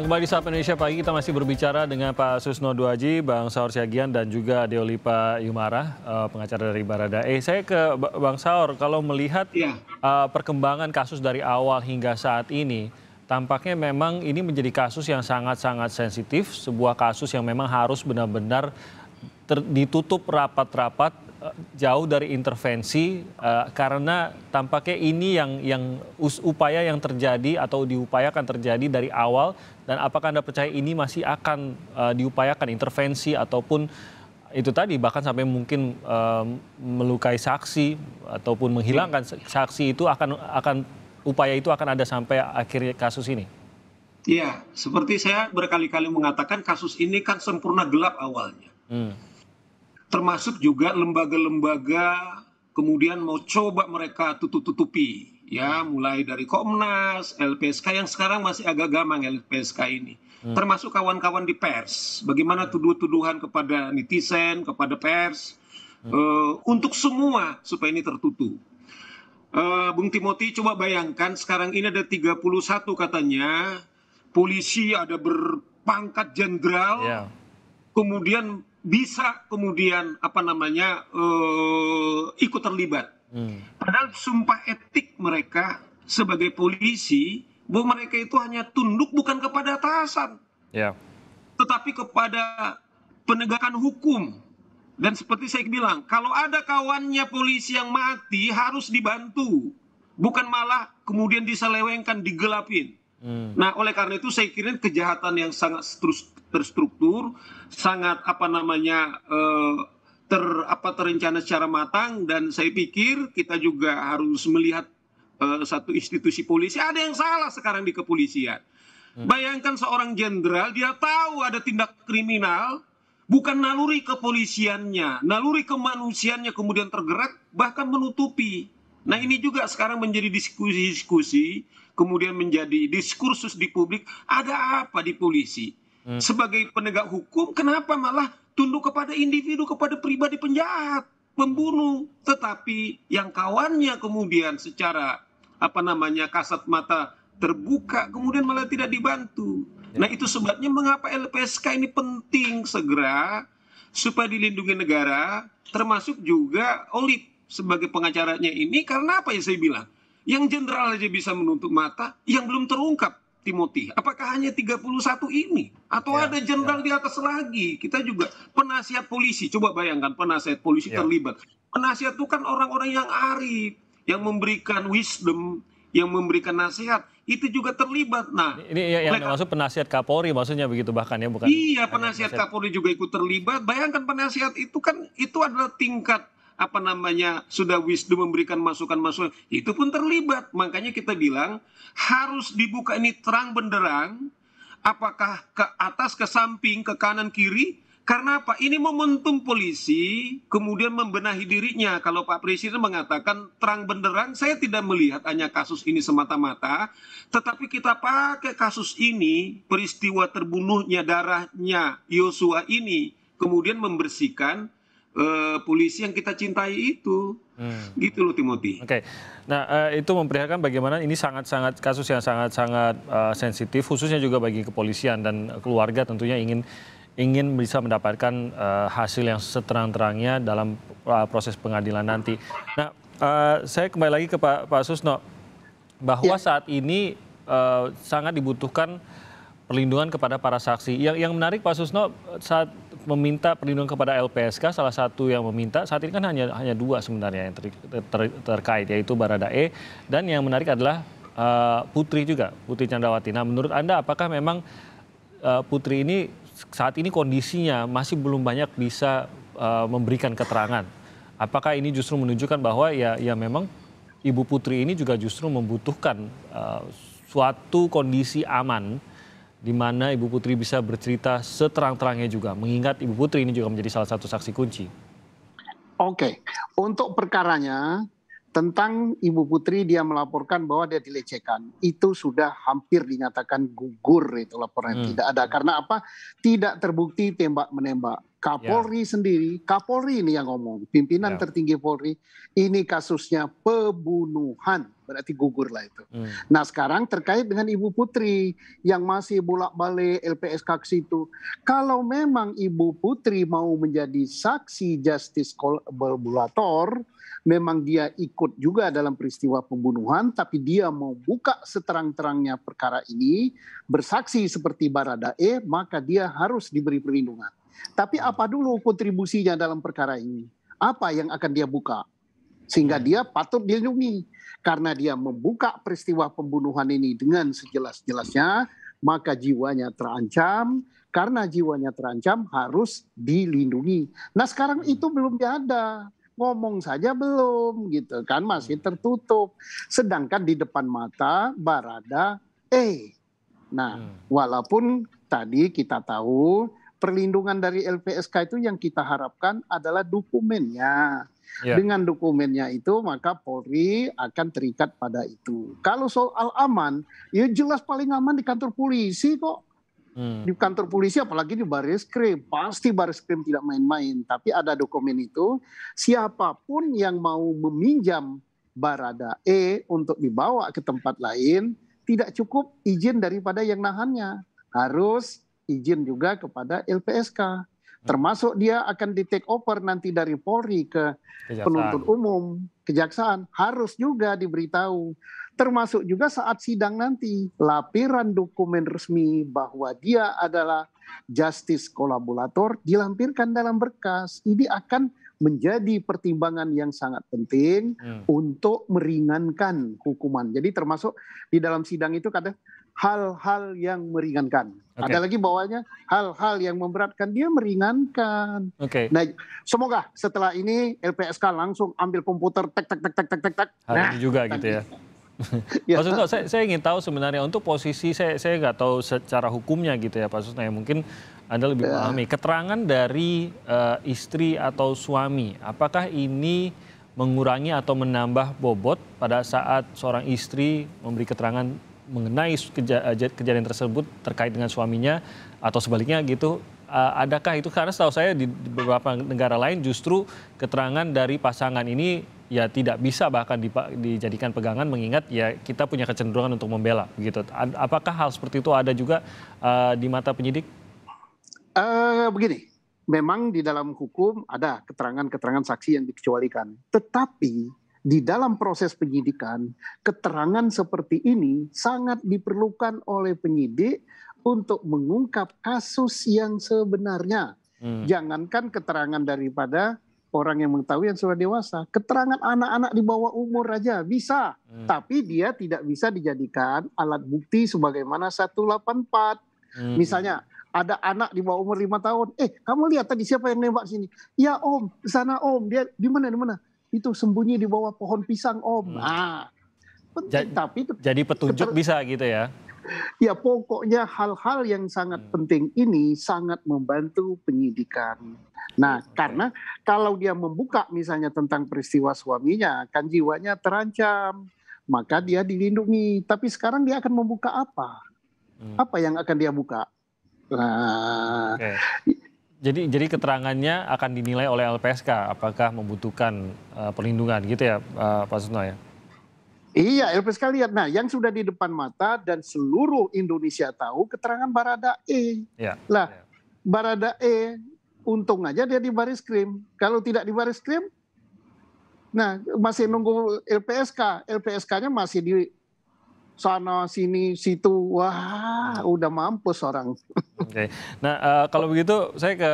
Kembali di Sapa Indonesia pagi kita masih berbicara dengan Pak Susno Duaji, Bang Saur Siagian dan juga Deolipa Yumara, eh, pengacara dari Barada. Eh, Saya ke Bang Saur, kalau melihat ya. perkembangan kasus dari awal hingga saat ini, tampaknya memang ini menjadi kasus yang sangat-sangat sensitif, sebuah kasus yang memang harus benar-benar ditutup rapat-rapat jauh dari intervensi uh, karena tampaknya ini yang yang us, upaya yang terjadi atau diupayakan terjadi dari awal dan apakah Anda percaya ini masih akan uh, diupayakan intervensi ataupun itu tadi bahkan sampai mungkin uh, melukai saksi ataupun menghilangkan saksi itu akan akan upaya itu akan ada sampai akhir kasus ini. Iya, seperti saya berkali-kali mengatakan kasus ini kan sempurna gelap awalnya. Hmm termasuk juga lembaga-lembaga kemudian mau coba mereka tutup-tutupi ya mulai dari Komnas, LPSK yang sekarang masih agak gamang LPSK ini. Hmm. Termasuk kawan-kawan di pers, bagaimana hmm. tuduh-tuduhan kepada netizen, kepada pers hmm. uh, untuk semua supaya ini tertutup. Uh, Bung Timoti coba bayangkan sekarang ini ada 31 katanya polisi ada berpangkat jenderal. Yeah. Kemudian bisa kemudian apa namanya eh, ikut terlibat. Hmm. Padahal sumpah etik mereka sebagai polisi bahwa mereka itu hanya tunduk bukan kepada atasan, yeah. tetapi kepada penegakan hukum. Dan seperti saya bilang, kalau ada kawannya polisi yang mati harus dibantu, bukan malah kemudian diselewengkan, digelapin. Hmm. Nah, oleh karena itu saya kira kejahatan yang sangat terus terstruktur, sangat apa namanya eh, ter apa terencana secara matang dan saya pikir kita juga harus melihat eh, satu institusi polisi ada yang salah sekarang di kepolisian. Hmm. Bayangkan seorang jenderal dia tahu ada tindak kriminal bukan naluri kepolisiannya, naluri kemanusiaannya kemudian tergerak bahkan menutupi. Nah ini juga sekarang menjadi diskusi-diskusi kemudian menjadi diskursus di publik ada apa di polisi? Hmm. sebagai penegak hukum kenapa malah tunduk kepada individu kepada pribadi penjahat pembunuh tetapi yang kawannya kemudian secara apa namanya kasat mata terbuka kemudian malah tidak dibantu ya. nah itu sebabnya mengapa LPSK ini penting segera supaya dilindungi negara termasuk juga Olip sebagai pengacaranya ini karena apa ya saya bilang yang jenderal aja bisa menutup mata yang belum terungkap Timothy? Apakah hanya 31 ini? Atau ya, ada jenderal ya. di atas lagi? Kita juga penasihat polisi, coba bayangkan penasihat polisi ya. terlibat. Penasihat itu kan orang-orang yang arif, yang memberikan wisdom, yang memberikan nasihat itu juga terlibat. Nah, ini ya, yang maksud penasihat Kapolri maksudnya begitu bahkan ya bukan? Iya, penasihat, penasihat Kapolri juga ikut terlibat. Bayangkan penasihat itu kan itu adalah tingkat apa namanya sudah wisdom memberikan masukan-masukan itu pun terlibat makanya kita bilang harus dibuka ini terang benderang apakah ke atas ke samping ke kanan kiri karena apa ini momentum polisi kemudian membenahi dirinya kalau Pak Presiden mengatakan terang benderang saya tidak melihat hanya kasus ini semata-mata tetapi kita pakai kasus ini peristiwa terbunuhnya darahnya Yosua ini kemudian membersihkan Eh, polisi yang kita cintai itu. Hmm. Gitu loh Timothy. Oke. Okay. Nah, uh, itu memperlihatkan bagaimana ini sangat-sangat kasus yang sangat-sangat uh, sensitif khususnya juga bagi kepolisian dan keluarga tentunya ingin ingin bisa mendapatkan uh, hasil yang seterang-terangnya dalam uh, proses pengadilan nanti. Nah, uh, saya kembali lagi ke Pak Pak Susno bahwa ya. saat ini uh, sangat dibutuhkan perlindungan kepada para saksi. Yang yang menarik Pak Susno saat meminta perlindungan kepada LPSK salah satu yang meminta saat ini kan hanya hanya dua sebenarnya yang ter, ter, ter, terkait yaitu Baradae dan yang menarik adalah uh, Putri juga Putri Candrawati. Nah menurut anda apakah memang uh, Putri ini saat ini kondisinya masih belum banyak bisa uh, memberikan keterangan? Apakah ini justru menunjukkan bahwa ya ya memang Ibu Putri ini juga justru membutuhkan uh, suatu kondisi aman di mana Ibu Putri bisa bercerita seterang-terangnya juga, mengingat Ibu Putri ini juga menjadi salah satu saksi kunci. Oke, untuk perkaranya tentang Ibu Putri dia melaporkan bahwa dia dilecehkan. Itu sudah hampir dinyatakan gugur itu laporan hmm. tidak ada karena apa? Tidak terbukti tembak menembak. Kapolri ya. sendiri, Kapolri ini yang ngomong, pimpinan ya. tertinggi Polri, ini kasusnya pembunuhan, berarti gugur lah itu. Hmm. Nah sekarang terkait dengan Ibu Putri yang masih bolak-balik LPSK ke situ, kalau memang Ibu Putri mau menjadi saksi justice collaborator, memang dia ikut juga dalam peristiwa pembunuhan, tapi dia mau buka seterang-terangnya perkara ini, bersaksi seperti Baradae, maka dia harus diberi perlindungan. Tapi hmm. apa dulu kontribusinya dalam perkara ini? Apa yang akan dia buka? Sehingga hmm. dia patut dilindungi. Karena dia membuka peristiwa pembunuhan ini dengan sejelas-jelasnya, maka jiwanya terancam. Karena jiwanya terancam harus dilindungi. Nah sekarang hmm. itu belum ada ngomong saja belum gitu kan masih tertutup. Sedangkan di depan mata Barada E. Nah, walaupun tadi kita tahu perlindungan dari LPSK itu yang kita harapkan adalah dokumennya. Yeah. Dengan dokumennya itu maka Polri akan terikat pada itu. Kalau soal aman, ya jelas paling aman di kantor polisi kok. Hmm. Di kantor polisi apalagi di baris krim, pasti baris krim tidak main-main. Tapi ada dokumen itu, siapapun yang mau meminjam barada E untuk dibawa ke tempat lain, tidak cukup izin daripada yang nahannya. Harus izin juga kepada LPSK. Hmm. Termasuk dia akan di take over nanti dari Polri ke kejaksaan. penuntut umum, kejaksaan harus juga diberitahu. Termasuk juga saat sidang nanti lapiran dokumen resmi bahwa dia adalah justice kolaborator dilampirkan dalam berkas. Ini akan menjadi pertimbangan yang sangat penting hmm. untuk meringankan hukuman. Jadi termasuk di dalam sidang itu kata hal-hal yang meringankan. Okay. Ada lagi bawahnya hal-hal yang memberatkan dia meringankan. Oke. Okay. Nah, semoga setelah ini LPSK langsung ambil komputer tek tek tek tek tek tek. nah, juga gitu ya ya. Pak Susno, saya, saya ingin tahu sebenarnya untuk posisi saya saya nggak tahu secara hukumnya gitu ya Pak Susno ya mungkin Anda lebih ya. pahami keterangan dari uh, istri atau suami apakah ini mengurangi atau menambah bobot pada saat seorang istri memberi keterangan mengenai keja eh, kejadian tersebut terkait dengan suaminya atau sebaliknya gitu eh, adakah itu karena setahu saya di beberapa negara lain justru keterangan dari pasangan ini ya tidak bisa bahkan dijadikan pegangan mengingat ya kita punya kecenderungan untuk membela begitu. Apakah hal seperti itu ada juga uh, di mata penyidik? Uh, begini, memang di dalam hukum ada keterangan-keterangan saksi yang dikecualikan. Tetapi di dalam proses penyidikan, keterangan seperti ini sangat diperlukan oleh penyidik untuk mengungkap kasus yang sebenarnya. Hmm. Jangankan keterangan daripada orang yang mengetahui yang sudah dewasa. Keterangan anak-anak di bawah umur aja bisa, hmm. tapi dia tidak bisa dijadikan alat bukti sebagaimana 184. Hmm. Misalnya ada anak di bawah umur lima tahun, eh kamu lihat tadi siapa yang nembak sini? Ya om, sana om, dia di mana di mana? Itu sembunyi di bawah pohon pisang om. Hmm. Nah, penting, jadi, tapi itu jadi petunjuk bisa gitu ya? Ya pokoknya hal-hal yang sangat hmm. penting ini sangat membantu penyidikan Nah, karena kalau dia membuka misalnya tentang peristiwa suaminya, kan jiwanya terancam, maka dia dilindungi. Tapi sekarang dia akan membuka apa? Hmm. Apa yang akan dia buka? Nah, okay. Jadi, jadi keterangannya akan dinilai oleh LPSK apakah membutuhkan uh, perlindungan gitu ya, uh, Pak Sutno ya? Iya, LPSK lihat. Nah, yang sudah di depan mata dan seluruh Indonesia tahu keterangan Barada E. Ya, lah, ya. Barada E untung aja dia di baris krim. Kalau tidak di baris krim, nah masih nunggu LPSK. LPSK-nya masih di sana sini situ wah udah mampus orang. okay. nah uh, kalau begitu saya ke,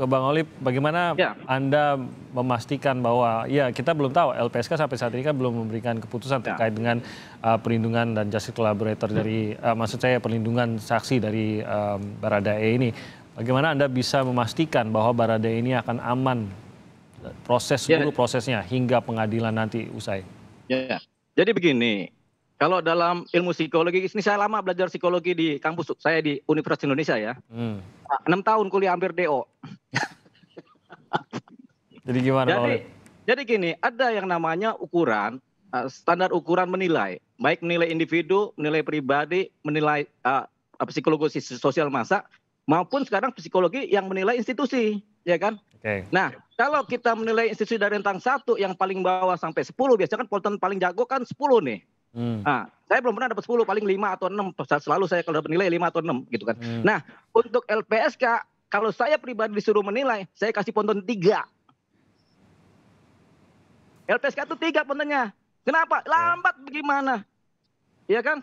ke Bang Olip, bagaimana ya. anda memastikan bahwa ya kita belum tahu LPSK sampai saat ini kan belum memberikan keputusan ya. terkait dengan uh, perlindungan dan justice collaborator dari uh, maksud saya perlindungan saksi dari um, Baradae ini. Bagaimana Anda bisa memastikan bahwa Barada ini akan aman eh, proses seluruh ya. prosesnya hingga pengadilan nanti usai? Ya, jadi begini, kalau dalam ilmu psikologi, ini saya lama belajar psikologi di kampus saya di Universitas Indonesia ya. Hmm. 6 tahun kuliah hampir DO. jadi gimana? Jadi, jadi gini, ada yang namanya ukuran, eh, standar ukuran menilai. Baik menilai individu, menilai pribadi, menilai uh, psikologi sosial masa, maupun sekarang psikologi yang menilai institusi, ya kan? Okay. Nah, kalau kita menilai institusi dari rentang satu yang paling bawah sampai sepuluh biasanya kan polten paling jago kan sepuluh nih. Hmm. Nah, saya belum pernah dapat sepuluh paling lima atau 6. Selalu saya kalau dapat nilai 5 atau enam gitu kan. Hmm. Nah, untuk LPSK, kalau saya pribadi disuruh menilai, saya kasih ponton tiga. LPSK itu tiga pontonnya. Kenapa? Ya. Lambat bagaimana? Ya kan?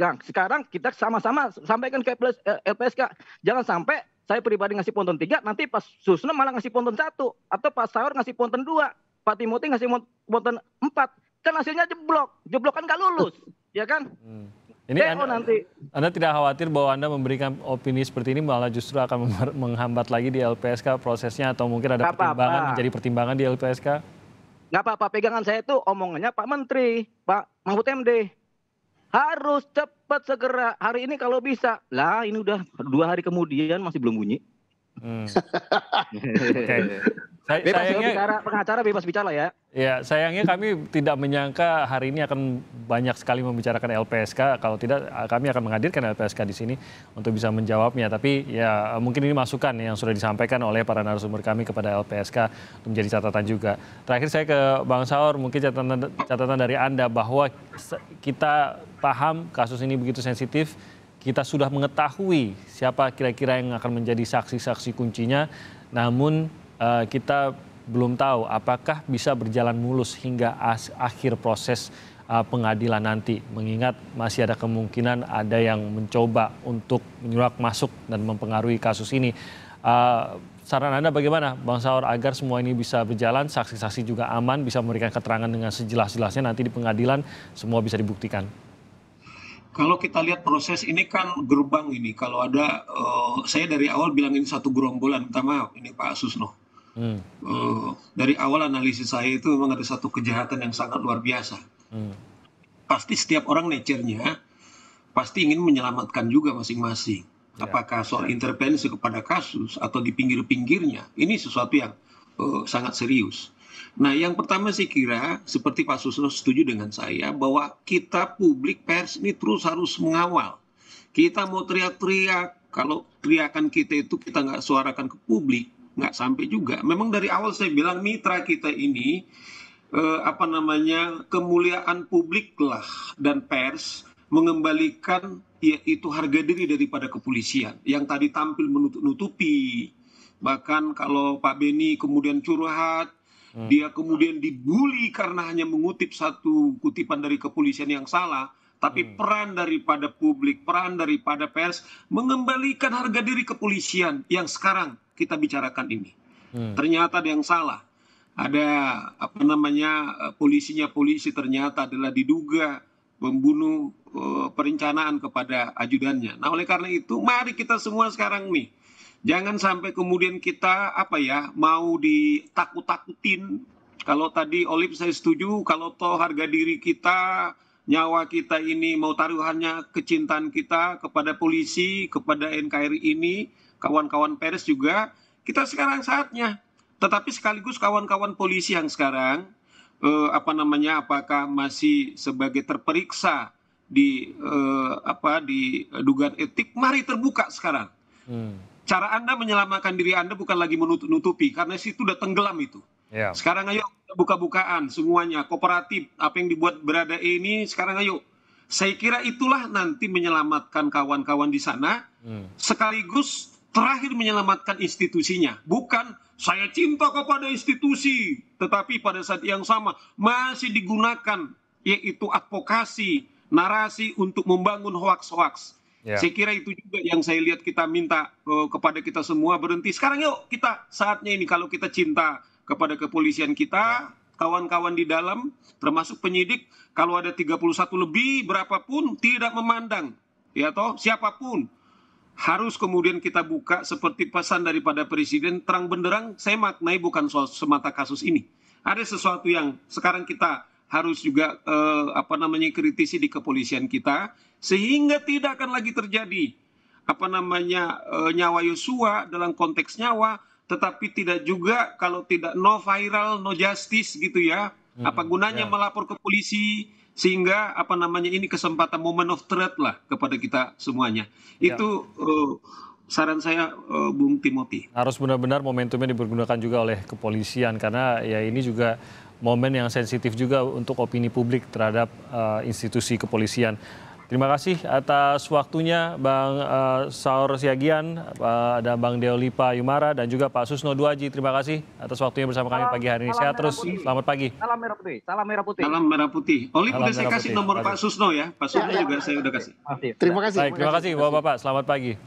Nah, sekarang kita sama-sama sampaikan ke LPSK. Eh, Jangan sampai saya pribadi ngasih ponton tiga, nanti pas Susno malah ngasih ponton satu, atau pas Sahur ngasih ponton dua, Pak Timothy ngasih ponton empat, kan hasilnya jeblok, jeblok kan nggak lulus, ya kan? Hmm. Ini anda, nanti. anda tidak khawatir bahwa Anda memberikan opini seperti ini malah justru akan menghambat lagi di LPSK prosesnya atau mungkin ada pertimbangan -apa. menjadi pertimbangan di LPSK? Nggak apa-apa, pegangan saya itu omongannya Pak Menteri, Pak Mahfud MD harus cepat segera hari ini kalau bisa lah ini udah dua hari kemudian masih belum bunyi Hmm. okay. Say bebas sayangnya, bicara, pengacara bebas bicara ya. Ya, sayangnya kami tidak menyangka hari ini akan banyak sekali membicarakan LPSK. Kalau tidak, kami akan menghadirkan LPSK di sini untuk bisa menjawabnya. Tapi ya mungkin ini masukan yang sudah disampaikan oleh para narasumber kami kepada LPSK untuk menjadi catatan juga. Terakhir saya ke Bang Saur, mungkin catatan catatan dari anda bahwa kita paham kasus ini begitu sensitif. Kita sudah mengetahui siapa kira-kira yang akan menjadi saksi-saksi kuncinya. Namun uh, kita belum tahu apakah bisa berjalan mulus hingga akhir proses uh, pengadilan nanti. Mengingat masih ada kemungkinan ada yang mencoba untuk menyuap masuk dan mempengaruhi kasus ini. Uh, saran Anda bagaimana Bang Saur agar semua ini bisa berjalan, saksi-saksi juga aman, bisa memberikan keterangan dengan sejelas-jelasnya nanti di pengadilan semua bisa dibuktikan? kalau kita lihat proses ini kan gerbang ini kalau ada uh, saya dari awal bilang ini satu gerombolan minta maaf ini Pak Susno hmm. uh, dari awal analisis saya itu memang ada satu kejahatan yang sangat luar biasa hmm. pasti setiap orang nature-nya pasti ingin menyelamatkan juga masing-masing ya. apakah soal ya. intervensi kepada kasus atau di pinggir-pinggirnya ini sesuatu yang uh, sangat serius Nah, yang pertama sih kira seperti Pak Susno setuju dengan saya bahwa kita publik pers ini terus harus mengawal. Kita mau teriak-teriak, kalau teriakan kita itu kita nggak suarakan ke publik, nggak sampai juga. Memang dari awal saya bilang mitra kita ini eh, apa namanya kemuliaan publik lah dan pers mengembalikan yaitu harga diri daripada kepolisian yang tadi tampil menutupi bahkan kalau Pak Beni kemudian curhat Hmm. dia kemudian dibully karena hanya mengutip satu kutipan dari kepolisian yang salah tapi hmm. peran daripada publik, peran daripada pers mengembalikan harga diri kepolisian yang sekarang kita bicarakan ini. Hmm. Ternyata ada yang salah. Ada apa namanya eh, polisinya polisi ternyata adalah diduga membunuh eh, perencanaan kepada ajudannya. Nah, oleh karena itu mari kita semua sekarang nih jangan sampai kemudian kita apa ya mau ditakut-takutin kalau tadi Olive saya setuju kalau toh harga diri kita nyawa kita ini mau taruhannya kecintaan kita kepada polisi kepada NKRI ini kawan-kawan pers juga kita sekarang saatnya tetapi sekaligus kawan-kawan polisi yang sekarang eh, apa namanya apakah masih sebagai terperiksa di eh, apa di dugaan etik mari terbuka sekarang hmm cara Anda menyelamatkan diri Anda bukan lagi menutupi karena situ udah tenggelam itu. Yeah. Sekarang ayo buka-bukaan semuanya kooperatif apa yang dibuat berada ini sekarang ayo saya kira itulah nanti menyelamatkan kawan-kawan di sana hmm. sekaligus terakhir menyelamatkan institusinya bukan saya cinta kepada institusi tetapi pada saat yang sama masih digunakan yaitu advokasi narasi untuk membangun hoaks-hoaks Ya. saya kira itu juga yang saya lihat kita minta eh, kepada kita semua berhenti sekarang yuk kita saatnya ini kalau kita cinta kepada kepolisian kita ya. kawan-kawan di dalam termasuk penyidik kalau ada 31 lebih berapapun tidak memandang ya toh siapapun harus kemudian kita buka seperti pesan daripada presiden terang benderang saya maknai bukan soal semata kasus ini ada sesuatu yang sekarang kita harus juga eh, apa namanya kritisi di kepolisian kita sehingga tidak akan lagi terjadi apa namanya e, nyawa Yosua dalam konteks nyawa tetapi tidak juga kalau tidak no viral no justice gitu ya hmm, apa gunanya yeah. melapor ke polisi sehingga apa namanya ini kesempatan moment of threat lah kepada kita semuanya yeah. itu uh, saran saya e, Bung Timothy harus benar-benar momentumnya dipergunakan juga oleh kepolisian karena ya ini juga momen yang sensitif juga untuk opini publik terhadap uh, institusi kepolisian Terima kasih atas waktunya Bang uh, Saur Siagian, uh, ada Bang Deolipa Yumara dan juga Pak Susno Duaji. Terima kasih atas waktunya bersama kami pagi hari ini. Sehat terus. Selamat pagi. Salam merah putih. Salam merah putih. Salam merah putih. Oli sudah saya kasih nomor Pak Susno ya. Pak Susno ya, ya. juga saya sudah kasih. Terima kasih. Baik, terima kasih Bapak-bapak. Selamat pagi.